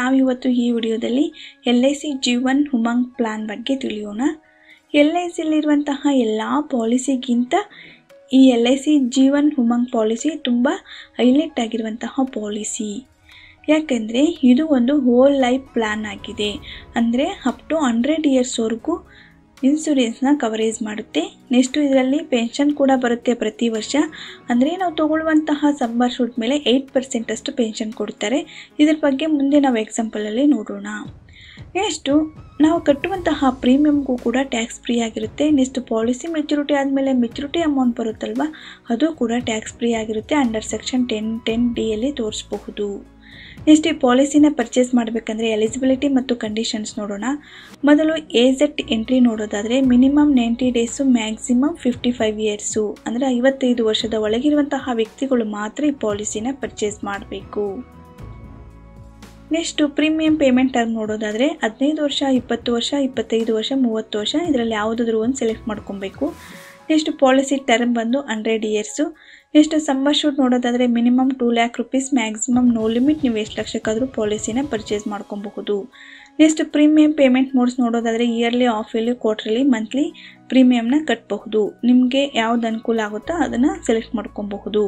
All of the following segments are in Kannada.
ನಾವಿವತ್ತು ಈ ವಿಡಿಯೋದಲ್ಲಿ L I C Jeevan Umang plan ಬಗ್ಗೆ ತಿಳಿಯೋಣ ಎಲ್ ಐ ಸಿಲಿರುವಂತಹ ಎಲ್ಲ ಪಾಲಿಸಿಗಿಂತ ಈ L I C Jeevan Umang policy ತುಂಬ ಹೈಲೈಟ್ ಆಗಿರುವಂತಹ ಪಾಲಿಸಿ ಯಾಕೆಂದರೆ ಇದು ಒಂದು ಹೋಲ್ ಲೈಫ್ ಪ್ಲ್ಯಾನ್ ಆಗಿದೆ ಅಂದರೆ ಅಪ್ ಟು ಹಂಡ್ರೆಡ್ ಇಯರ್ಸ್ವರೆಗೂ ಇನ್ಸೂರೆನ್ಸ್ನ ಕವರೇಜ್ ಮಾಡುತ್ತೆ ನೆಕ್ಸ್ಟು ಇದರಲ್ಲಿ ಪೆನ್ಷನ್ ಕೂಡ ಬರುತ್ತೆ ಪ್ರತಿ ವರ್ಷ ಅಂದರೆ ನಾವು ತಗೊಳ್ಳುವಂತಹ ಸಂಬರ್ ಶೂಟ್ ಮೇಲೆ ಏಯ್ಟ್ ಪರ್ಸೆಂಟಷ್ಟು ಪೆನ್ಷನ್ ಕೊಡ್ತಾರೆ ಇದ್ರ ಬಗ್ಗೆ ಮುಂದೆ ನಾವು ಎಕ್ಸಾಂಪಲಲ್ಲಿ ನೋಡೋಣ ನೆಕ್ಸ್ಟು ನಾವು ಕಟ್ಟುವಂತಹ ಪ್ರೀಮಿಯಮ್ಗೂ ಕೂಡ ಟ್ಯಾಕ್ಸ್ ಫ್ರೀ ಆಗಿರುತ್ತೆ ನೆಕ್ಸ್ಟ್ ಪಾಲಿಸಿ ಮೆಚುರಿಟಿ ಆದಮೇಲೆ ಮೆಚುರಿಟಿ ಅಮೌಂಟ್ ಬರುತ್ತಲ್ವ ಅದು ಕೂಡ ಟ್ಯಾಕ್ಸ್ ಫ್ರೀ ಆಗಿರುತ್ತೆ ಅಂಡರ್ ಸೆಕ್ಷನ್ ಟೆನ್ ಟೆನ್ ಡಿಯಲ್ಲಿ ತೋರಿಸಬಹುದು ನೆಕ್ಸ್ಟ್ ಈ ಪಾಲಿಸಿನ ಪರ್ಚೇಸ್ ಮಾಡಬೇಕಂದ್ರೆ ಎಲಿಜಿಬಿಲಿಟಿ ಮತ್ತು ಕಂಡೀಷನ್ಸ್ ನೋಡೋಣ ಮೊದಲು ಏಜೆಟ್ ಎಂಟ್ರಿ ನೋಡೋದಾದರೆ minimum ninety days maximum fifty five years ಅಂದರೆ ಐವತ್ತೈದು ವರ್ಷದ ಒಳಗಿರುವಂತಹ ವ್ಯಕ್ತಿಗಳು ಮಾತ್ರ ಈ ಪಾಲಿಸಿನ ಪರ್ಚೇಸ್ ಮಾಡಬೇಕು ನೆಕ್ಸ್ಟು ಪ್ರೀಮಿಯಂ ಪೇಮೆಂಟ್ ಟರ್ಮ್ ನೋಡೋದಾದರೆ ಹದಿನೈದು ವರ್ಷ ಇಪ್ಪತ್ತು ವರ್ಷ ಇಪ್ಪತ್ತೈದು ವರ್ಷ ಮೂವತ್ತು ವರ್ಷ ಇದರಲ್ಲಿ ಯಾವುದಾದ್ರೂ ಒಂದು ಸೆಲೆಕ್ಟ್ ಮಾಡ್ಕೊಬೇಕು ನೆಕ್ಸ್ಟ್ ಪಾಲಿಸಿ ಟರ್ಮ್ ಬಂದು hundred years next sum assured ನೋಡೋದಾದರೆ minimum two lakh rupees maximum no limit ನೀವು ಎಷ್ಟು ಲಕ್ಷಕ್ಕಾದರೂ ಪಾಲಿಸಿನ ಪರ್ಚೇಸ್ ಮಾಡ್ಕೊಬಹುದು ನೆಕ್ಸ್ಟ್ ಪ್ರೀಮಿಯಂ ಪೇಮೆಂಟ್ ಮೋಡ್ಸ್ ನೋಡೋದಾದರೆ ಇಯರ್ಲಿ ಆಫ್ಲಿ ಕ್ವಾರ್ಟರ್ಲಿ ಮಂತ್ಲಿ ಪ್ರೀಮಿಯಂನ ಕಟ್ಟಬಹುದು ನಿಮಗೆ ಯಾವ್ದು ಅನುಕೂಲ ಆಗುತ್ತೋ ಅದನ್ನು ಸೆಲೆಕ್ಟ್ ಮಾಡ್ಕೊಬಹುದು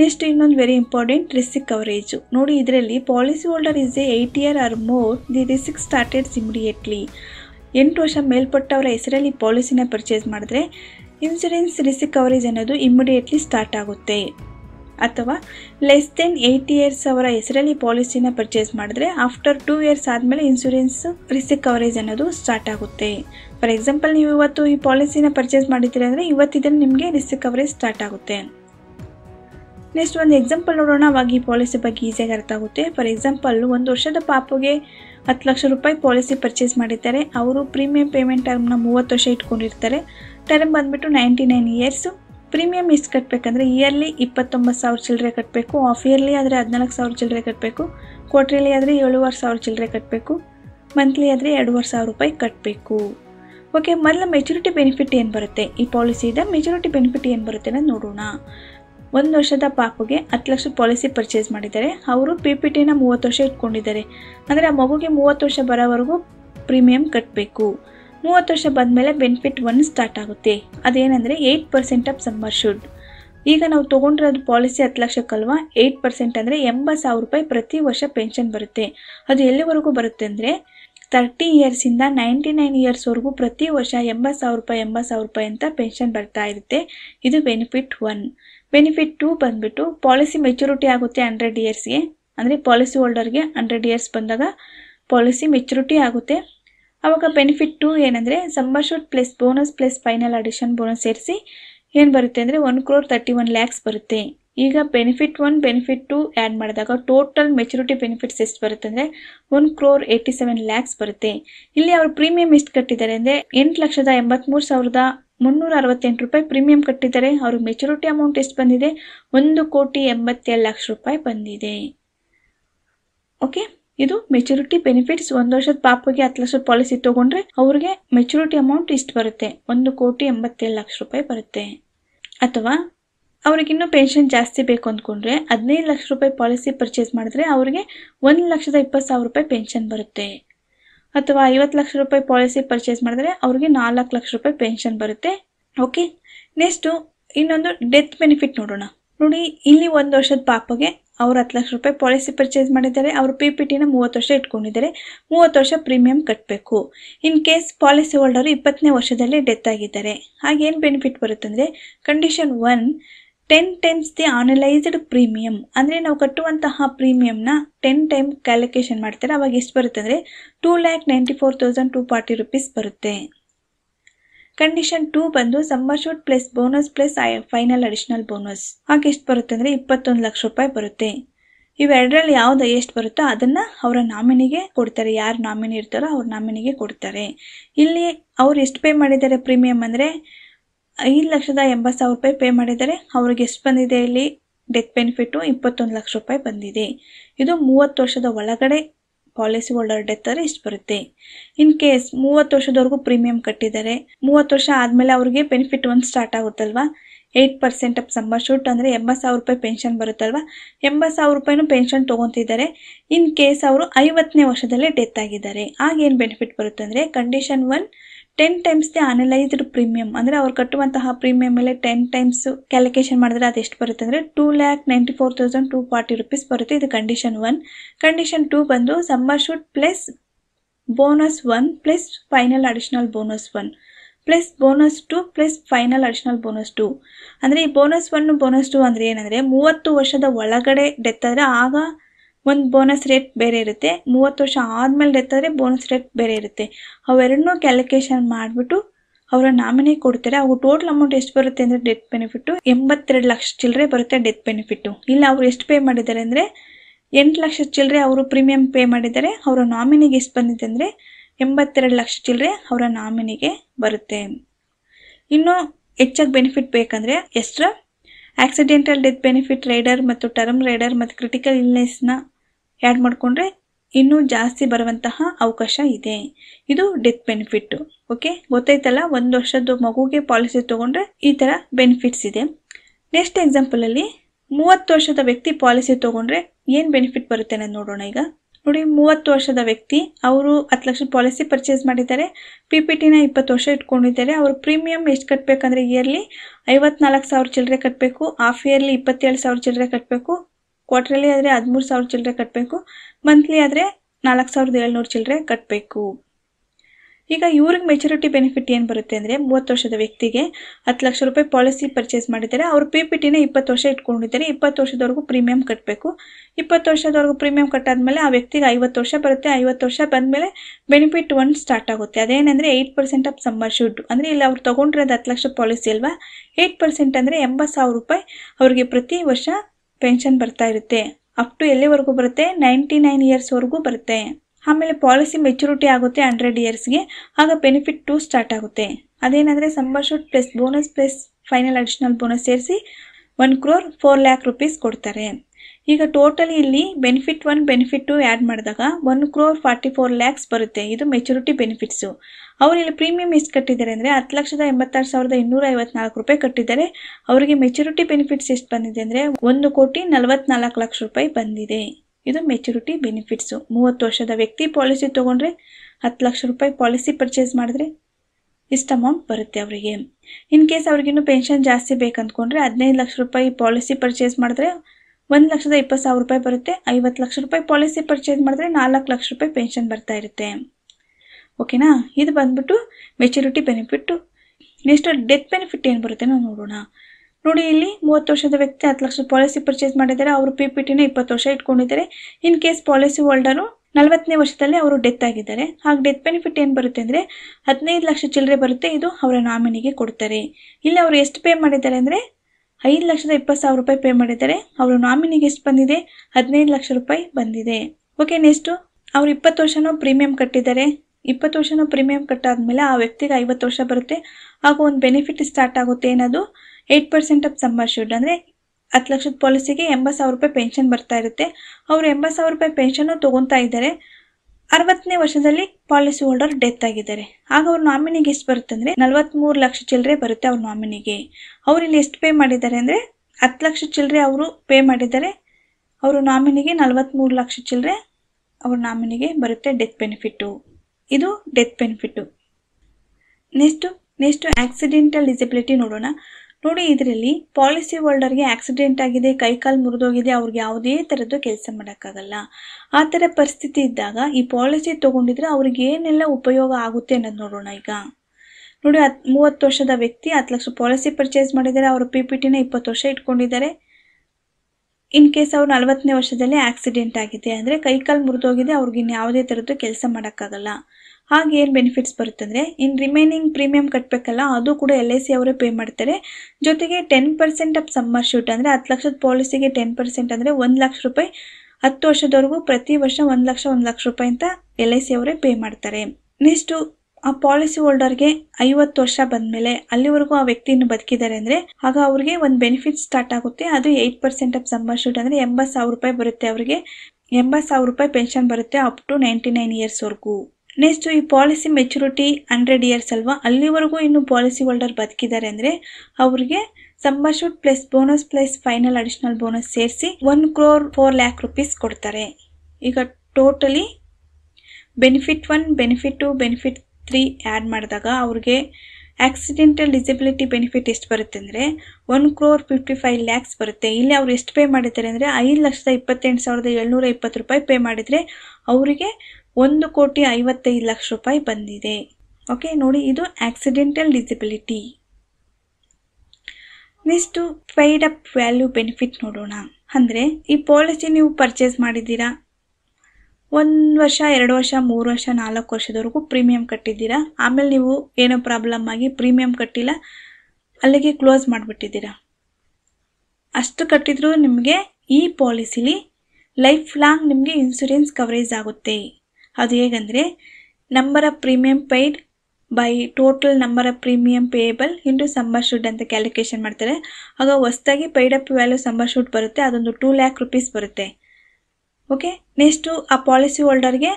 ನೆಕ್ಸ್ಟ್ ಇನ್ನೊಂದು ವೆರಿ ಇಂಪಾರ್ಟೆಂಟ್ ರಿಸ್ಕ್ ಕವರೇಜ್ ನೋಡಿ ಇದರಲ್ಲಿ policy holder is a eight year or more the risk started immediately ಎಂಟು ವರ್ಷ ಮೇಲ್ಪಟ್ಟವರ ಹೆಸರಲ್ಲಿ ಪಾಲಿಸಿನ ಪರ್ಚೇಸ್ ಮಾಡಿದ್ರೆ ಇನ್ಸುರೆನ್ಸ್ ರಿಸ್ಕ್ ಕವರೇಜ್ ಅನ್ನೋದು ಇಮ್ಮಿಡಿಯೇಟ್ಲಿ ಸ್ಟಾರ್ಟ್ ಆಗುತ್ತೆ ಅಥವಾ ಲೆಸ್ ದೆನ್ ಏಯ್ಟ್ ಇಯರ್ಸ್ ಅವರ ಹೆಸರಲ್ಲಿ ಪಾಲಿಸಿನ ಪರ್ಚೇಸ್ ಮಾಡಿದ್ರೆ ಆಫ್ಟರ್ ಟೂ ಇಯರ್ಸ್ ಆದಮೇಲೆ ಇನ್ಸೂರೆನ್ಸ್ ರಿಸ್ಕ್ ಕವರೇಜ್ ಅನ್ನೋದು ಸ್ಟಾರ್ಟ್ ಆಗುತ್ತೆ ಫಾರ್ ಎಕ್ಸಾಂಪಲ್ ನೀವು ಇವತ್ತು ಈ ಪಾಲಿಸಿನ ಪರ್ಚೇಸ್ ಮಾಡಿದ್ದೀರಿ ಅಂದರೆ ಇವತ್ತಿದ್ದರೆ ನಿಮಗೆ ರಿಸ್ಕ್ ಕವರೇಜ್ ಸ್ಟಾರ್ಟ್ ಆಗುತ್ತೆ ನೆಕ್ಸ್ಟ್ ಒಂದು ಎಕ್ಸಾಂಪಲ್ ನೋಡೋಣ ಅವಾಗ ಈ ಪಾಲಿಸಿ ಬಗ್ಗೆ ಈಸಿಯಾಗಿ ಅರ್ಥ ಆಗುತ್ತೆ ಫಾರ್ ಎಕ್ಸಾಂಪಲ್ ಒಂದು ವರ್ಷದ ಪಾಪುಗೆ ಹತ್ತು ಲಕ್ಷ ರೂಪಾಯಿ ಪಾಲಿಸಿ ಪರ್ಚೇಸ್ ಮಾಡಿದ್ದಾರೆ ಅವರು ಪ್ರೀಮಿಯಂ ಪೇಮೆಂಟ್ ಟರ್ಮ್ನ ಮೂವತ್ತು ವರ್ಷ ಇಟ್ಕೊಂಡಿರ್ತಾರೆ ಟರ್ಮ್ ಬಂದ್ಬಿಟ್ಟು ನೈಂಟಿ ನೈನ್ ಇಯರ್ಸು ಪ್ರೀಮಿಯಂ ಎಷ್ಟು ಕಟ್ಟಬೇಕಂದ್ರೆ ಇಯರ್ಲಿ ಇಪ್ಪತ್ತೊಂಬತ್ತು ಸಾವಿರ ಚಿಲ್ಲರೆ ಕಟ್ಟಬೇಕು ಆಫ್ ಇಯರ್ಲಿ ಆದರೆ ಹದಿನಾಲ್ಕು ಸಾವಿರ ಚಿಲ್ಲರೆ ಕಟ್ಟಬೇಕು ಕ್ವಾರ್ಟರ್ಲಿ ಆದರೆ ಏಳುವರೆ ಸಾವಿರ ಚಿಲ್ಲರೆ ಕಟ್ಟಬೇಕು ಮಂತ್ಲಿ ಆದರೆ ಎರಡುವರೆ ಸಾವಿರ ರೂಪಾಯಿ ಕಟ್ಟಬೇಕು ಓಕೆ ಮೊದಲ ಮೆಚುರಿಟಿ ಬೆನಿಫಿಟ್ ಏನು ಬರುತ್ತೆ ಈ ಪಾಲಿಸಿಯಿಂದ ಮೆಚುರಿಟಿ ಬೆನಿಫಿಟ್ ಏನು ಬರುತ್ತೆ ಅಂತ ನೋಡೋಣ ಒಂದು ವರ್ಷದ ಪಾಪುಗೆ ಹತ್ತು ಲಕ್ಷ ಪಾಲಿಸಿ ಪರ್ಚೇಸ್ ಮಾಡಿದ್ದಾರೆ ಅವರು ಪಿ ಪಿ ಟಿನ ಮೂವತ್ತು ವರ್ಷ ಇಟ್ಕೊಂಡಿದ್ದಾರೆ ಅಂದರೆ ಆ ಮಗುಗೆ ಮೂವತ್ತು ವರ್ಷ ಬರೋವರೆಗೂ ಪ್ರೀಮಿಯಂ ಕಟ್ಟಬೇಕು ಮೂವತ್ತು ವರ್ಷ ಮೇಲೆ ಬೆನಿಫಿಟ್ ಒನ್ ಸ್ಟಾರ್ಟ್ ಆಗುತ್ತೆ ಅದೇನೆಂದರೆ eight percent of sum assured ಈಗ ನಾವು ತೊಗೊಂಡಿರೋದು ಪಾಲಿಸಿ ಹತ್ತು ಲಕ್ಷಕ್ಕಲ್ವಾ ಏಯ್ಟ್ ಪರ್ಸೆಂಟ್ ಅಂದರೆ ಎಂಬತ್ತು ಸಾವಿರ ರೂಪಾಯಿ ಪ್ರತಿ ವರ್ಷ ಪೆನ್ಷನ್ ಬರುತ್ತೆ ಅದು ಎಲ್ಲಿವರೆಗೂ ಬರುತ್ತೆ ಅಂದರೆ ತರ್ಟಿ ಇಯರ್ಸಿಂದ ನೈಂಟಿ ನೈನ್ ಇಯರ್ಸ್ವರೆಗೂ ಪ್ರತಿ ವರ್ಷ ಎಂಬತ್ತು ಸಾವಿರ ರೂಪಾಯಿ ಎಂಬತ್ತು ಸಾವಿರ ರೂಪಾಯಿ ಅಂತ ಪೆನ್ಷನ್ ಬರ್ತಾ ಇರುತ್ತೆ ಇದು ಬೆನಿಫಿಟ್ ಒನ್ ಬೆನಿಫಿಟ್ ಟೂ ಬಂದುಬಿಟ್ಟು ಪಾಲಿಸಿ ಮೆಚುರಿಟಿ ಆಗುತ್ತೆ ಹಂಡ್ರೆಡ್ ಇಯರ್ಸ್ಗೆ ಅಂದರೆ ಪಾಲಿಸಿ ಹೋಲ್ಡರ್ಗೆ ಹಂಡ್ರೆಡ್ ಇಯರ್ಸ್ ಬಂದಾಗ ಪಾಲಿಸಿ ಮೆಚುರಿಟಿ ಆಗುತ್ತೆ ಅವಾಗ ಬೆನಿಫಿಟ್ ಟು ಏನಂದರೆ sum assured plus bonus plus final addition bonus ಸೇರಿಸಿ ಏನು ಬರುತ್ತೆ ಅಂದರೆ one crore thirty one lakhs ಬರುತ್ತೆ ಈಗ benefit one benefit two add ಮಾಡಿದಾಗ ಟೋಟಲ್ ಮೆಚುರಿಟಿ ಬೆನಿಫಿಟ್ಸ್ ಎಷ್ಟು ಬರುತ್ತೆ ಅಂದರೆ one crore eighty seven lakhs ಬರುತ್ತೆ ಇಲ್ಲಿ ಅವರು ಪ್ರೀಮಿಯಂ ಎಷ್ಟು ಕಟ್ಟಿದ್ದಾರೆ ಅಂದರೆ ಎಂಟು ಲಕ್ಷದ ಎಂಬತ್ತ್ಮೂರು ಸಾವಿರದ ಮುನ್ನೂರ ಅರವತ್ತೆಂಟು ರೂಪಾಯಿ ಪ್ರೀಮಿಯಂ ಕಟ್ಟಿದ್ದಾರೆ ಅವರು ಮೆಚುರಿಟಿ ಅಮೌಂಟ್ ಎಷ್ಟು ಬಂದಿದೆ ಒಂದು ಕೋಟಿ ಎಂಬತ್ತೇಳು ಲಕ್ಷ ರೂಪಾಯಿ ಬಂದಿದೆ ಓಕೆ ಇದು ಮೆಚುರಿಟಿ ಬೆನಿಫಿಟ್ಸ್ ಒಂದ್ ವರ್ಷದ ಪಾಪಗೆ ಹತ್ತು ಲಕ್ಷ ಪಾಲಿಸಿ ತಗೊಂಡ್ರೆ ಅವ್ರಿಗೆ ಮೆಚುರಿಟಿ ಅಮೌಂಟ್ ಇಷ್ಟು ಬರುತ್ತೆ ಒಂದು ಕೋಟಿ ಎಂಬತ್ತೇಳು ಲಕ್ಷ ರೂಪಾಯಿ ಬರುತ್ತೆ ಅಥವಾ ಅವ್ರಿಗಿನ್ನೂ ಪೆನ್ಷನ್ ಜಾಸ್ತಿ ಬೇಕು ಅಂದ್ಕೊಂಡ್ರೆ ಹದಿನೈದು ಲಕ್ಷ ರೂಪಾಯಿ ಪಾಲಿಸಿ ಪರ್ಚೇಸ್ ಮಾಡಿದ್ರೆ ಅವ್ರಿಗೆ ಒಂದ್ ಲಕ್ಷದ ಇಪ್ಪತ್ತು ಸಾವಿರ ರೂಪಾಯಿ ಪೆನ್ಷನ್ ಬರುತ್ತೆ ಅಥವಾ ಐವತ್ತು ಲಕ್ಷ ರೂಪಾಯಿ ಪಾಲಿಸಿ ಪರ್ಚೇಸ್ ಮಾಡಿದ್ರೆ ಅವ್ರಿಗೆ ನಾಲ್ಕು ಲಕ್ಷ ರೂಪಾಯಿ ಪೆನ್ಷನ್ ಬರುತ್ತೆ ಓಕೆ ನೆಕ್ಸ್ಟು ಇನ್ನೊಂದು ಡೆತ್ ಬೆನಿಫಿಟ್ ನೋಡೋಣ ನೋಡಿ ಇಲ್ಲಿ ಒಂದು ವರ್ಷದ ಪಾಪಗೆ ಅವ್ರು ಹತ್ತು ಲಕ್ಷ ರೂಪಾಯಿ ಪಾಲಿಸಿ ಪರ್ಚೇಸ್ ಮಾಡಿದ್ದಾರೆ ಅವರು ಪಿ ಪಿ ಟಿನ ಮೂವತ್ತು ವರ್ಷ ಇಟ್ಕೊಂಡಿದ್ದಾರೆ ಮೂವತ್ತು ವರ್ಷ ಪ್ರೀಮಿಯಂ ಕಟ್ಟಬೇಕು ಇನ್ ಕೇಸ್ ಪಾಲಿಸಿ ಹೋಲ್ಡರ್ ಇಪ್ಪತ್ತನೇ ವರ್ಷದಲ್ಲಿ ಡೆತ್ ಆಗಿದ್ದಾರೆ ಹಾಗೇನು ಬೆನಿಫಿಟ್ ಅಂದ್ರೆ condition one ten times the annualised premium ಅಂದರೆ ನಾವು ಕಟ್ಟುವಂತಹ ಪ್ರೀಮಿಯಂನ ಟೆನ್ ಟೈಮ್ ಕ್ಯಾಲ್ಕುಲೇಷನ್ ಮಾಡ್ತಾರೆ ಅವಾಗ ಎಷ್ಟು ಬರುತ್ತೆ ಅಂದರೆ two lakh ninety four thousand two forty rupees ಬರುತ್ತೆ ಕಂಡೀಷನ್ ಟೂ ಬಂದು assured plus bonus plus final additional bonus ಹಾಗೆ ಎಷ್ಟು ಬರುತ್ತೆ ಅಂದರೆ ಇಪ್ಪತ್ತೊಂದು ಲಕ್ಷ ರೂಪಾಯಿ ಬರುತ್ತೆ ಇವೆರಡರಲ್ಲಿ ಯಾವ್ದು ಎಷ್ಟು ಬರುತ್ತೋ ಅದನ್ನು ಅವರ ನಾಮಿನಿಗೆ ಕೊಡ್ತಾರೆ ಯಾರು ನಾಮಿನಿ ಇರ್ತಾರೋ ಅವ್ರ ನಾಮಿನಿಗೆ ಕೊಡ್ತಾರೆ ಇಲ್ಲಿ ಅವ್ರು ಎಷ್ಟು ಪೇ ಮಾಡಿದ್ದಾರೆ ಪ್ರೀಮಿಯಮ್ ಅಂದರೆ ಐದು ಲಕ್ಷದ ಎಂಬತ್ತು ಸಾವಿರ ರೂಪಾಯಿ ಪೇ ಮಾಡಿದ್ದಾರೆ ಅವ್ರಿಗೆ ಎಷ್ಟು ಬಂದಿದೆ ಇಲ್ಲಿ ಡೆತ್ ಬೆನಿಫಿಟ್ಟು ಇಪ್ಪತ್ತೊಂದು ಲಕ್ಷ ರೂಪಾಯಿ ಬಂದಿದೆ ಇದು ಮೂವತ್ತು ವರ್ಷದ ಒಳಗಡೆ ಪಾಲಿಸಿ ಹೋಲ್ಡರ್ ಡೆತ್ ಆದರೆ ಇಷ್ಟು ಬರುತ್ತೆ ಇನ್ ಕೇಸ್ ಮೂವತ್ತು ವರ್ಷದವರೆಗೂ ಪ್ರೀಮಿಯಂ ಕಟ್ಟಿದ್ದಾರೆ ಮೂವತ್ತು ವರ್ಷ ಆದ್ಮೇಲೆ ಅವ್ರಿಗೆ ಬೆನಿಫಿಟ್ ಒಂದು ಸ್ಟಾರ್ಟ್ ಆಗುತ್ತಲ್ವಾ eight percent of sum assured ಅಂದ್ರೆ ಎಂಬತ್ ಸಾವಿರ ರೂಪಾಯಿ ಪೆನ್ಷನ್ ಬರುತ್ತಲ್ವಾ ಎಂಬತ್ ಸಾವಿರ ರೂಪಾಯಿನೂ ಪೆನ್ಷನ್ ತೊಗೊತಿದ್ದಾರೆ ಇನ್ ಕೇಸ್ ಅವರು ಐವತ್ತನೇ ವರ್ಷದಲ್ಲಿ ಡೆತ್ ಆಗಿದ್ದಾರೆ ಆಗೇನ್ ಬೆನಿಫಿಟ್ ಬರುತ್ತೆ ಅಂದ್ರೆ condition one ten times the annualised premium ಅಂದರೆ ಅವ್ರು ಕಟ್ಟುವಂತಹ ಪ್ರೀಮಿಯಂ ಮೇಲೆ ಟೆನ್ ಟೈಮ್ಸ್ ಕ್ಯಾಲ್ಕುಲೇಷನ್ ಮಾಡಿದ್ರೆ ಅದು ಎಷ್ಟು ಬರುತ್ತೆ ಅಂದರೆ two lakh ninety four thousand two forty rupees ಬರುತ್ತೆ ಇದು ಕಂಡೀಷನ್ ಒನ್ ಕಂಡೀಷನ್ ಟೂ ಬಂದು sum assured plus bonus one plus final additional bonus one plus bonus two plus final additional bonus two ಅಂದರೆ ಈ ಬೋನಸ್ ಒನ್ ಬೋನಸ್ ಟು ಅಂದರೆ ಏನಂದರೆ ಮೂವತ್ತು ವರ್ಷದ ಒಳಗಡೆ ಡೆತ್ ಆದ್ರೆ ಆಗ ಒಂದು ಬೋನಸ್ ರೇಟ್ ಬೇರೆ ಇರುತ್ತೆ ಮೂವತ್ತು ವರ್ಷ ಆದಮೇಲೆ ಡೆತ್ ಬೋನಸ್ ರೇಟ್ ಬೇರೆ ಇರುತ್ತೆ ಅವೆರಡನ್ನೂ ಕ್ಯಾಲ್ಕುಲೇಷನ್ ಮಾಡಿಬಿಟ್ಟು ಅವರ ನಾಮಿನಿ ಕೊಡ್ತಾರೆ ಅವ್ರು ಟೋಟಲ್ ಅಮೌಂಟ್ ಎಷ್ಟು ಬರುತ್ತೆ ಅಂದರೆ ಡೆತ್ ಬೆನಿಫಿಟ್ಟು ಎಂಬತ್ತೆರಡು ಲಕ್ಷ ಚಿಲ್ಲರೆ ಬರುತ್ತೆ ಡೆತ್ ಬೆನಿಫಿಟ್ಟು ಇಲ್ಲ ಅವ್ರು ಎಷ್ಟು ಪೇ ಮಾಡಿದ್ದಾರೆ ಅಂದರೆ ಎಂಟು ಲಕ್ಷ ಚಿಲ್ಲರೆ ಅವರು ಪ್ರೀಮಿಯಂ ಪೇ ಮಾಡಿದ್ದಾರೆ ಅವರ ನಾಮಿನಿಗೆ ಎಷ್ಟು ಬಂದಿದೆ ಅಂದರೆ ಎಂಬತ್ತೆರಡು ಲಕ್ಷ ಚಿಲ್ಲರೆ ಅವರ ನಾಮಿನಿಗೆ ಬರುತ್ತೆ ಇನ್ನು ಹೆಚ್ಚಾಗಿ ಬೆನಿಫಿಟ್ ಬೇಕಂದರೆ extra accidental death benefit rider ಮತ್ತು ಟರ್ಮ್ ರೈಡರ್ ಮತ್ತು ಕ್ರಿಟಿಕಲ್ ಇಲ್ನೆಸ್ನ ಆ್ಯಡ್ ಮಾಡಿಕೊಂಡ್ರೆ ಇನ್ನೂ ಜಾಸ್ತಿ ಬರುವಂತಹ ಅವಕಾಶ ಇದೆ ಇದು ಡೆತ್ ಬೆನಿಫಿಟ್ ಓಕೆ ಗೊತ್ತಾಯ್ತಲ್ಲ ಒಂದು ವರ್ಷದ್ದು ಮಗುಗೆ ಪಾಲಿಸಿ ತಗೊಂಡ್ರೆ ಈ ಥರ ಬೆನಿಫಿಟ್ಸ್ ಇದೆ ನೆಕ್ಸ್ಟ್ ಎಕ್ಸಾಂಪಲಲ್ಲಿ ಮೂವತ್ತು ವರ್ಷದ ವ್ಯಕ್ತಿ ಪಾಲಿಸಿ ತಗೊಂಡ್ರೆ ಏನು ಬೆನಿಫಿಟ್ ಬರುತ್ತೆ ಅನ್ನೋದು ನೋಡೋಣ ಈಗ ನೋಡಿ ಮೂವತ್ತು ವರ್ಷದ ವ್ಯಕ್ತಿ ಅವರು ಹತ್ತು ಲಕ್ಷ ಪಾಲಿಸಿ ಪರ್ಚೇಸ್ ಮಾಡಿದ್ದಾರೆ ಪಿ ಪಿ ಟಿನ ಇಪ್ಪತ್ತು ವರ್ಷ ಇಟ್ಕೊಂಡಿದ್ದಾರೆ ಅವರು ಪ್ರೀಮಿಯಂ ಎಷ್ಟು ಕಟ್ಟಬೇಕಂದ್ರೆ ಇಯರ್ಲಿ ಐವತ್ನಾಲ್ಕು ಸಾವಿರ ಚಿಲ್ಲರೆ ಕಟ್ಟಬೇಕು ಹಾಫ್ ಇಯರ್ಲಿ ಇಪ್ಪತ್ತೇಳು ಸಾವಿರ ಚಿಲ್ಲರೆ ಕಟ್ಟಬೇಕು ಕ್ವಾರ್ಟರ್ಲಿ ಆದರೆ ಹದಿಮೂರು ಸಾವಿರ ಚಿಲ್ಲರೆ ಕಟ್ಟಬೇಕು ಮಂತ್ಲಿ ಆದರೆ ನಾಲ್ಕು ಸಾವಿರದ ಏಳ್ನೂರು ಚಿಲ್ಲರೆ ಕಟ್ಟಬೇಕು ಈಗ ಇವ್ರಿಗೆ ಮೆಚುರಿಟಿ ಬೆನಿಫಿಟ್ ಏನು ಬರುತ್ತೆ ಅಂದರೆ ಮೂವತ್ತು ವರ್ಷದ ವ್ಯಕ್ತಿಗೆ ಹತ್ತು ಲಕ್ಷ ರೂಪಾಯಿ ಪಾಲಿಸಿ ಪರ್ಚೇಸ್ ಮಾಡಿದ್ದಾರೆ ಅವ್ರು ಪಿ ಪಿ ಟಿನ ಇಪ್ಪತ್ತು ವರ್ಷ ಇಟ್ಕೊಂಡಿದ್ದಾರೆ ಇಪ್ಪತ್ತು ವರ್ಷದವರೆಗೂ ಪ್ರೀಮಿಯಂ ಕಟ್ಟಬೇಕು ಇಪ್ಪತ್ತು ವರ್ಷದವರೆಗೂ ಪ್ರೀಮಿಯಂ ಕಟ್ಟಾದ್ಮೇಲೆ ಆ ವ್ಯಕ್ತಿಗೆ ಐವತ್ತು ವರ್ಷ ಬರುತ್ತೆ ಐವತ್ತು ವರ್ಷ ಬಂದಮೇಲೆ ಬೆನಿಫಿಟ್ ಒನ್ ಸ್ಟಾರ್ಟ್ ಆಗುತ್ತೆ ಅದೇನೆಂದರೆ eight percent of sum assured ಅಂದರೆ ಇಲ್ಲಿ ಅವ್ರು ತೊಗೊಂಡಿರೋದು ಹತ್ತು ಲಕ್ಷ ಪಾಲಿಸಿ ಅಲ್ವಾ ಏಯ್ಟ್ ಪರ್ಸೆಂಟ್ ಅಂದರೆ ಎಂಬತ್ತು ಸಾವಿರ ರೂಪಾಯಿ ಅವರಿಗೆ ಪ್ರತಿ ವರ್ಷ ಪೆನ್ಷನ್ ಬರ್ತಾ ಇರುತ್ತೆ ಅಪ್ ಟು ಎಲ್ಲಿವರೆಗೂ ಬರುತ್ತೆ ನೈಂಟಿ ನೈನ್ ವರೆಗೂ ಬರುತ್ತೆ ಆಮೇಲೆ ಪಾಲಿಸಿ ಮೆಚುರಿಟಿ ಆಗುತ್ತೆ ಹಂಡ್ರೆಡ್ ಇಯರ್ಸ್ಗೆ ಆಗ ಬೆನಿಫಿಟ್ ಟು ಸ್ಟಾರ್ಟ್ ಆಗುತ್ತೆ sum assured plus bonus plus final additional bonus ಸೇರಿಸಿ one crore four lakh rupees ಕೊಡ್ತಾರೆ ಈಗ ಟೋಟಲಿ ಇಲ್ಲಿ benefit one benefit two add ಮಾಡಿದಾಗ one crore forty four lakhs ಬರುತ್ತೆ ಇದು ಮೆಚುರಿಟಿ ಬೆನಿಫಿಟ್ಸು ಅವರು ಇಲ್ಲಿ ಪ್ರೀಮಿಯಂ ಎಷ್ಟು ಕಟ್ಟಿದ್ದಾರೆ ಅಂದರೆ ಹತ್ತು ಲಕ್ಷದ ಎಂಬತ್ತಾರು ಸಾವಿರದ ಇನ್ನೂರ ಐವತ್ನಾಲ್ಕು ರೂಪಾಯಿ ಕಟ್ಟಿದ್ದಾರೆ ಅವರಿಗೆ ಮೆಚುರಿಟಿ ಬೆನಿಫಿಟ್ಸ್ ಎಷ್ಟು ಬಂದಿದೆ ಅಂದರೆ ಒಂದು ಕೋಟಿ ನಲವತ್ನಾಲ್ಕು ಲಕ್ಷ ರೂಪಾಯಿ ಬಂದಿದೆ ಇದು ಮೆಚುರಿಟಿ ಬೆನಿಫಿಟ್ಸು ಮೂವತ್ತು ವರ್ಷದ ವ್ಯಕ್ತಿ ಪಾಲಿಸಿ ತಗೊಂಡ್ರೆ ಹತ್ತು ಲಕ್ಷ ರೂಪಾಯಿ ಪಾಲಿಸಿ ಪರ್ಚೇಸ್ ಮಾಡಿದ್ರೆ ಇಷ್ಟು ಅಮೌಂಟ್ ಬರುತ್ತೆ ಅವರಿಗೆ ಇನ್ ಕೇಸ್ ಅವ್ರಿಗಿನ್ನೂ ಪೆನ್ಷನ್ ಜಾಸ್ತಿ ಬೇಕಂದ್ಕೊಂಡ್ರೆ ಹದಿನೈದು ಲಕ್ಷ ರೂಪಾಯಿ ಪಾಲಿಸಿ ಪರ್ಚೇಸ್ ಮಾಡಿದ್ರೆ ಒಂದು ಲಕ್ಷದ ಇಪ್ಪತ್ತು ಸಾವಿರ ರೂಪಾಯಿ ಬರುತ್ತೆ ಐವತ್ತು ಲಕ್ಷ ರೂಪಾಯಿ ಪಾಲಿಸಿ ಪರ್ಚೇಸ್ ಮಾಡಿದ್ರೆ ನಾಲ್ಕು ಲಕ್ಷ ರೂಪಾಯಿ ಪೆನ್ಷನ್ ಬರ್ತಾ ಇರುತ್ತೆ ಓಕೆನಾ ಇದು ಬಂದ್ಬಿಟ್ಟು maturity benefit next death benefit ಏನು ಬರುತ್ತೆ ನಾವು ನೋಡೋಣ ನೋಡಿ ಇಲ್ಲಿ ಮೂವತ್ತು ವರ್ಷದ ವ್ಯಕ್ತಿ ಹತ್ತು ಲಕ್ಷ ಪಾಲಿಸಿ ಪರ್ಚೇಸ್ ಮಾಡಿದ್ದಾರೆ ಅವರು ಪಿ ಪಿ ಟಿನ ಇಪ್ಪತ್ತು ವರ್ಷ ಇಟ್ಕೊಂಡಿದ್ದಾರೆ ಇನ್ ಕೇಸ್ ಪಾಲಿಸಿ ಹೋಲ್ಡರ್ ನಲವತ್ತನೇ ವರ್ಷದಲ್ಲಿ ಅವರು ಡೆತ್ ಆಗಿದ್ದಾರೆ ಹಾಗೆ ಡೆತ್ ಬೆನಿಫಿಟ್ ಏನು ಬರುತ್ತೆ ಅಂದರೆ ಹದಿನೈದು ಲಕ್ಷ ಚಿಲ್ಲರೆ ಬರುತ್ತೆ ಇದು ಅವರ ನಾಮಿನಿಗೆ ಕೊಡ್ತಾರೆ ಇಲ್ಲಿ ಅವರು ಎಷ್ಟು ಪೇ ಮಾಡಿದ್ದಾರೆ ಅಂದರೆ ಐದು ಲಕ್ಷದ ಇಪ್ಪತ್ತು ಸಾವಿರ ರೂಪಾಯಿ ಪೇ ಮಾಡಿದ್ದಾರೆ ಅವರು ನಾಮಿನಿಗೆ ಎಷ್ಟು ಬಂದಿದೆ ಹದಿನೈದು ಲಕ್ಷ ರೂಪಾಯಿ ಬಂದಿದೆ ಓಕೆ ನೆಕ್ಸ್ಟು ಅವರು ಇಪ್ಪತ್ತು ವರ್ಷನೂ ಪ್ರೀಮಿಯಂ ಕಟ್ಟಿದ್ದಾರೆ ಇಪ್ಪತ್ತು ವರ್ಷನೂ ಪ್ರೀಮಿಯಂ ಕಟ್ಟಾದ್ಮೇಲೆ ಆ ವ್ಯಕ್ತಿಗೆ ಐವತ್ತು ವರ್ಷ ಬರುತ್ತೆ ಹಾಗೂ ಒಂದು ಬೆನಿಫಿಟ್ ಸ್ಟಾರ್ಟ್ ಆಗುತ್ತೆ ಅನ್ನೋದು eight percent of sum assured ಅಂದರೆ ಹತ್ತು ಲಕ್ಷದ ಪಾಲಿಸಿಗೆ ಎಂಬತ್ತು ಸಾವಿರ ರೂಪಾಯಿ ಪೆನ್ಷನ್ ಬರ್ತಾ ಇರುತ್ತೆ ಅವರು ಎಂಬತ್ತು ಸಾವಿರ ರೂಪಾಯಿ ಪೆನ್ಷನ್ನು ತೊಗೊತಾ ಇದ್ದಾರೆ ಅರವತ್ತನೇ ವರ್ಷದಲ್ಲಿ ಪಾಲಿಸಿ ಹೋಲ್ಡರ್ ಡೆತ್ ಆಗಿದ್ದಾರೆ ಆಗ ಅವ್ರ ನಾಮಿನಿಗೆ ಎಷ್ಟು ಬರುತ್ತೆ ಅಂದ್ರೆ ನಲ್ವತ್ಮೂರು ಲಕ್ಷ ಚಿಲ್ಲರೆ ಬರುತ್ತೆ ಅವ್ರ ನಾಮಿನಿಗೆ ಅವ್ರು ಇಲ್ಲಿ ಎಷ್ಟು ಪೇ ಮಾಡಿದ್ದಾರೆ ಅಂದ್ರೆ ಹತ್ತು ಲಕ್ಷ ಚಿಲ್ಲರೆ ಅವರು ಪೇ ಮಾಡಿದ್ದಾರೆ ಅವರು ನಾಮಿನಿಗೆ ಮೂರು ಲಕ್ಷ ಚಿಲ್ಲರೆ ಅವ್ರ ನಾಮಿನಿಗೆ ಬರುತ್ತೆ ಡೆತ್ ಬೆನಿಫಿಟ್ಟು ಇದು death benefit next next accidental disability ನೋಡೋಣ ನೋಡಿ ಇದರಲ್ಲಿ ಪಾಲಿಸಿ ಹೋಲ್ಡರ್ಗೆ ಆಕ್ಸಿಡೆಂಟ್ ಆಗಿದೆ ಕೈಕಾಲು ಮುರಿದೋಗಿದೆ ಅವ್ರಿಗೆ ಯಾವುದೇ ಥರದ್ದು ಕೆಲಸ ಮಾಡೋಕ್ಕಾಗಲ್ಲ ಆ ಥರ ಪರಿಸ್ಥಿತಿ ಇದ್ದಾಗ ಈ ಪಾಲಿಸಿ ತಗೊಂಡಿದ್ರೆ ಅವ್ರಿಗೆ ಏನೆಲ್ಲ ಉಪಯೋಗ ಆಗುತ್ತೆ ಅನ್ನೋದು ನೋಡೋಣ ಈಗ ನೋಡಿ ಹತ್ ಮೂವತ್ತು ವರ್ಷದ ವ್ಯಕ್ತಿ ಹತ್ತು ಲಕ್ಷ ಪಾಲಿಸಿ ಪರ್ಚೇಸ್ ಮಾಡಿದ್ದಾರೆ ಅವರು ಪಿ ಪಿ ಟಿನ ಇಪ್ಪತ್ತು ವರ್ಷ ಇಟ್ಕೊಂಡಿದ್ದಾರೆ ಇನ್ ಕೇಸ್ ಅವ್ರು ನಲವತ್ತನೇ ವರ್ಷದಲ್ಲಿ ಆಕ್ಸಿಡೆಂಟ್ ಆಗಿದೆ ಅಂದರೆ ಕೈಕಾಲು ಮುರಿದೋಗಿದೆ ಅವ್ರಿಗೆ ಇನ್ನು ಯಾವುದೇ ಥರದ್ದು ಕೆಲಸ ಮಾಡೋಕ್ಕಾಗಲ್ಲ ಹಾಗೆ ಏನು ಬೆನಿಫಿಟ್ಸ್ ಬರುತ್ತಂದರೆ ಇನ್ನು ರಿಮೈನಿಂಗ್ ಪ್ರೀಮಿಯಂ ಕಟ್ಟಬೇಕಲ್ಲ ಅದು ಕೂಡ ಎಲ್ ಐ ಸಿ ಅವರೇ ಪೇ ಮಾಡ್ತಾರೆ ಜೊತೆಗೆ ten percent of sum assured ಅಂದರೆ ಹತ್ತು ಲಕ್ಷದ ಪಾಲಿಸಿಗೆ ಟೆನ್ ಪರ್ಸೆಂಟ್ ಅಂದರೆ ಒಂದು ಲಕ್ಷ ರೂಪಾಯಿ ಹತ್ತು ವರ್ಷದವರೆಗೂ ಪ್ರತಿ ವರ್ಷ ಒಂದು ಲಕ್ಷ ಒಂದು ಲಕ್ಷ ರೂಪಾಯಿ ಅಂತ ಎಲ್ ಐ ಸಿ ಅವರೇ ಪೇ ಮಾಡ್ತಾರೆ ನೆಕ್ಸ್ಟು ಆ ಪಾಲಿಸಿ ಹೋಲ್ಡರ್ಗೆ ಐವತ್ತು ವರ್ಷ ಬಂದಮೇಲೆ ಅಲ್ಲಿವರೆಗೂ ಆ ವ್ಯಕ್ತಿಯನ್ನು ಬದುಕಿದ್ದಾರೆ ಅಂದರೆ ಆಗ ಅವ್ರಿಗೆ ಒಂದು ಬೆನಿಫಿಟ್ ಸ್ಟಾರ್ಟ್ ಆಗುತ್ತೆ ಅದು eight percent of sum assured ಅಂದರೆ ಎಂಬತ್ತು ಸಾವಿರ ರೂಪಾಯಿ ಬರುತ್ತೆ ಅವರಿಗೆ ಎಂಬತ್ತು ಸಾವಿರ ರೂಪಾಯಿ ಪೆನ್ಷನ್ ಬರುತ್ತೆ ಅಪ್ ಟು ನೈಂಟಿ ನೈನ್ ಇಯರ್ಸ್ವರೆಗೂ ನೆಕ್ಸ್ಟ್ ಈ ಪಾಲಿಸಿ ಮೆಚುರಿಟಿ ಹಂಡ್ರೆಡ್ ಇಯರ್ಸ್ ಅಲ್ವಾ ಅಲ್ಲಿವರೆಗೂ ಇನ್ನು ಪಾಲಿಸಿ ಹೋಲ್ಡರ್ ಬದುಕಿದ್ದಾರೆ ಅಂದರೆ ಅವ್ರಿಗೆ assured plus bonus plus final additional bonus ಸೇರಿಸಿ one crore four lakh rupees ಕೊಡ್ತಾರೆ ಈಗ totally benefit one benefit two benefit three add ಮಾಡಿದಾಗ ಅವ್ರಿಗೆ ಆಕ್ಸಿಡೆಂಟಲ್ ಡಿಸಬಿಲಿಟಿ ಬೆನಿಫಿಟ್ ಎಷ್ಟು ಬರುತ್ತೆ ಅಂದರೆ one crore fifty five lakhs ಬರುತ್ತೆ ಇಲ್ಲಿ ಅವ್ರು ಎಷ್ಟು ಪೇ ಮಾಡಿದ್ದಾರೆ ಅಂದರೆ ಐದು ಲಕ್ಷದ ಇಪ್ಪತ್ತೆಂಟು ಸಾವಿರದ ಏಳ್ನೂರ ಇಪ್ಪತ್ತು ರೂಪಾಯಿ ಪೇ ಮಾಡಿದರೆ ಅವರಿಗೆ ಒಂದು ಕೋಟಿ ಐವತ್ತೈದು ಲಕ್ಷ ರೂಪಾಯಿ ಬಂದಿದೆ ಓಕೆ ನೋಡಿ ಇದು accidental disability next paid up value benefit ನೋಡೋಣ ಅಂದರೆ ಈ ಪಾಲಿಸಿ ನೀವು ಪರ್ಚೇಸ್ ಮಾಡಿದ್ದೀರಾ ಒಂದು ವರ್ಷ ಎರಡು ವರ್ಷ ಮೂರು ವರ್ಷ ನಾಲ್ಕು ವರ್ಷದವರೆಗೂ ಪ್ರೀಮಿಯಂ ಕಟ್ಟಿದ್ದೀರಾ ಆಮೇಲೆ ನೀವು ಏನೋ ಪ್ರಾಬ್ಲಮ್ ಆಗಿ ಪ್ರೀಮಿಯಂ ಕಟ್ಟಿಲ್ಲ ಅಲ್ಲಿಗೆ ಕ್ಲೋಸ್ ಮಾಡಿಬಿಟ್ಟಿದ್ದೀರಾ ಅಷ್ಟು ಕಟ್ಟಿದ್ರೂ ನಿಮಗೆ ಈ ಪಾಲಿಸಿಲಿ ಲೈಫ್ ಲಾಂಗ್ ನಿಮಗೆ ಇನ್ಸೂರೆನ್ಸ್ ಕವರೇಜ್ ಆಗುತ್ತೆ ಅದು ಹೇಗೆಂದರೆ number of premium paid by total number of premium payable into sum assured ಅಂತ ಕ್ಯಾಲ್ಕುಲೇಷನ್ ಮಾಡ್ತಾರೆ ಆಗ ಹೊಸ್ದಾಗಿ paid up value sum assured ಬರುತ್ತೆ ಅದೊಂದು ಟೂ ಲ್ಯಾಕ್ ರುಪೀಸ್ ಬರುತ್ತೆ ಓಕೆ ನೆಕ್ಸ್ಟು ಆ ಪಾಲಿಸಿ ಹೋಲ್ಡರ್ಗೆ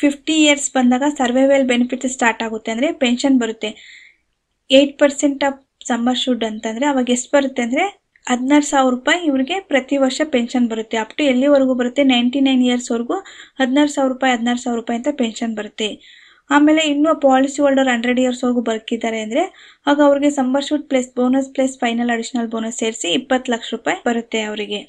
ಫಿಫ್ಟಿ ಇಯರ್ಸ್ ಬಂದಾಗ ಸರ್ವೈವಲ್ ಬೆನಿಫಿಟ್ ಸ್ಟಾರ್ಟ್ ಆಗುತ್ತೆ ಅಂದರೆ ಪೆನ್ಷನ್ ಬರುತ್ತೆ eight percent of sum assured ಅಂತಂದರೆ ಅವಾಗ ಎಷ್ಟು ಬರುತ್ತೆ ಅಂದರೆ ಹದಿನಾರು ಸಾವಿರ ರೂಪಾಯಿ ಇವರಿಗೆ ಪ್ರತಿ ವರ್ಷ ಪೆನ್ಷನ್ ಬರುತ್ತೆ ಅಪ್ ಟು ಎಲ್ಲಿವರೆಗೂ ಬರುತ್ತೆ ನೈಂಟಿ ನೈನ್ ಇಯರ್ಸ್ವರೆಗೂ ಹದಿನಾರು ಸಾವಿರ ರೂಪಾಯಿ ಹದಿನಾರು ಸಾವಿರ ರೂಪಾಯಿ ಅಂತ ಪೆನ್ಷನ್ ಬರುತ್ತೆ ಆಮೇಲೆ ಇನ್ನೂ ಪಾಲಿಸಿ ಹೋಲ್ಡರ್ ಹಂಡ್ರೆಡ್ ಇಯರ್ಸ್ವರೆಗೂ ಬರ್ಕಿದ್ದಾರೆ ಅಂದರೆ ಆಗ ಅವ್ರಿಗೆ assured plus bonus plus final additional bonus ಸೇರಿಸಿ ಇಪ್ಪತ್ತು ಲಕ್ಷ ರೂಪಾಯಿ ಬರುತ್ತೆ ಅವರಿಗೆ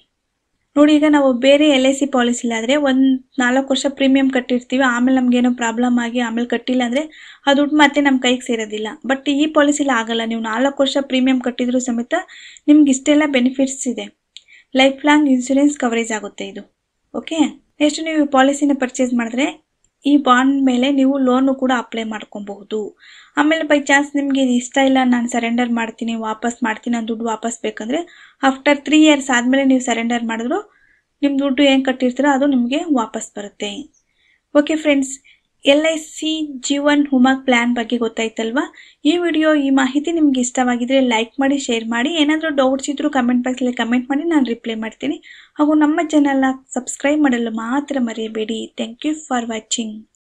ನೋಡಿ ಈಗ ನಾವು ಬೇರೆ ಎಲ್ ಐ ಸಿ ಪಾಲಿಸಿಲಾದರೆ ಒಂದು ನಾಲ್ಕು ವರ್ಷ ಪ್ರೀಮಿಯಂ ಕಟ್ಟಿರ್ತೀವಿ ಆಮೇಲೆ ನಮಗೇನೋ ಪ್ರಾಬ್ಲಮ್ ಆಗಿ ಆಮೇಲೆ ಕಟ್ಟಿಲ್ಲ ಅಂದರೆ ಅದು ದುಡ್ಡು ಮತ್ತೆ ನಮ್ಮ ಕೈಗೆ ಸೇರೋದಿಲ್ಲ ಬಟ್ ಈ ಪಾಲಿಸಿಲಿ ಆಗಲ್ಲ ನೀವು ನಾಲ್ಕು ವರ್ಷ ಪ್ರೀಮಿಯಂ ಕಟ್ಟಿದ್ರೂ ಸಮೇತ ನಿಮ್ಗೆ ಇಷ್ಟೆಲ್ಲ ಬೆನಿಫಿಟ್ಸ್ ಇದೆ ಲೈಫ್ ಲಾಂಗ್ ಇನ್ಶೂರೆನ್ಸ್ ಕವರೇಜ್ ಆಗುತ್ತೆ ಇದು ಓಕೆ ನೆಕ್ಸ್ಟ್ ನೀವು ಪಾಲಿಸಿನ ಪರ್ಚೇಸ್ ಮಾಡಿದ್ರೆ ಈ ಬಾಂಡ್ ಮೇಲೆ ನೀವು ಲೋನು ಕೂಡ ಅಪ್ಲೈ ಮಾಡ್ಕೊಬಹುದು ಆಮೇಲೆ ಬೈ ಚಾನ್ಸ್ ನಿಮ್ಗೆ ಇದು ಇಷ್ಟ ಇಲ್ಲ ನಾನು ಸರೆಂಡರ್ ಮಾಡ್ತೀನಿ ವಾಪಸ್ ಮಾಡ್ತೀನಿ ನಾನು ದುಡ್ಡು ವಾಪಸ್ ಬೇಕಂದ್ರೆ ಆಫ್ಟರ್ ತ್ರೀ ಇಯರ್ಸ್ ಆದ್ಮೇಲೆ ನೀವು ಸರೆಂಡರ್ ಮಾಡಿದ್ರು ನಿಮ್ ದುಡ್ಡು ಏನ್ ಕಟ್ಟಿರ್ತೀರೋ ಅದು ನಿಮ್ಗೆ ವಾಪಸ್ ಬರುತ್ತೆ okay friends L I C Jeevan Umang plan ಬಗ್ಗೆ ಗೊತ್ತಾಯ್ತಲ್ವಾ ಈ ವಿಡಿಯೋ ಈ ಮಾಹಿತಿ ನಿಮ್ಗೆ ಇಷ್ಟವಾಗಿದ್ರೆ ಲೈಕ್ ಮಾಡಿ ಶೇರ್ ಮಾಡಿ ಏನಾದರೂ ಡೌಟ್ಸ್ ಇದ್ರೂ ಕಮೆಂಟ್ ಬಾಕ್ಸಲ್ಲಿ ಕಮೆಂಟ್ ಮಾಡಿ ನಾನು ರಿಪ್ಲೈ ಮಾಡ್ತೀನಿ ಹಾಗೂ ನಮ್ಮ ಚಾನಲ್ನ ಸಬ್ಸ್ಕ್ರೈಬ್ ಮಾಡಲು ಮಾತ್ರ ಮರೆಯಬೇಡಿ ಥ್ಯಾಂಕ್ ಯು ಫಾರ್ ವಾಚಿಂಗ್